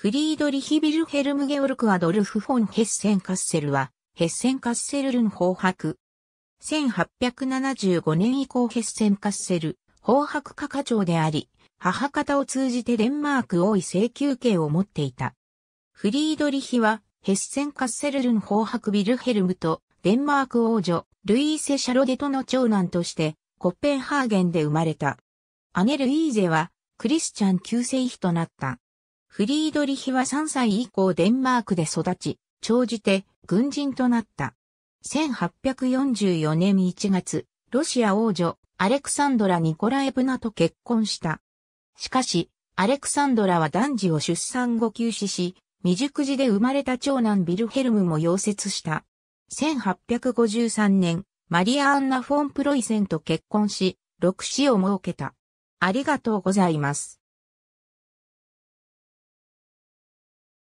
フリードリヒ・ビルヘルム・ゲオルク・アドルフ・フォン・ヘッセン・カッセルは、ヘッセン・カッセルルン法白。1875年以降ヘッセン・カッセル、法白家課長であり、母方を通じてデンマーク王位請求権を持っていた。フリードリヒは、ヘッセン・カッセルルン法白ビルヘルムと、デンマーク王女、ルイーセ・シャロデトの長男として、コッペンハーゲンで生まれた。姉ルイーゼは、クリスチャン救世妃となった。フリードリヒは3歳以降デンマークで育ち、長じて軍人となった。1844年1月、ロシア王女、アレクサンドラ・ニコライブナと結婚した。しかし、アレクサンドラは男児を出産後休止し、未熟児で生まれた長男ビルヘルムも溶接した。1853年、マリア・アンナ・フォン・プロイセンと結婚し、6子を設けた。ありがとうございます。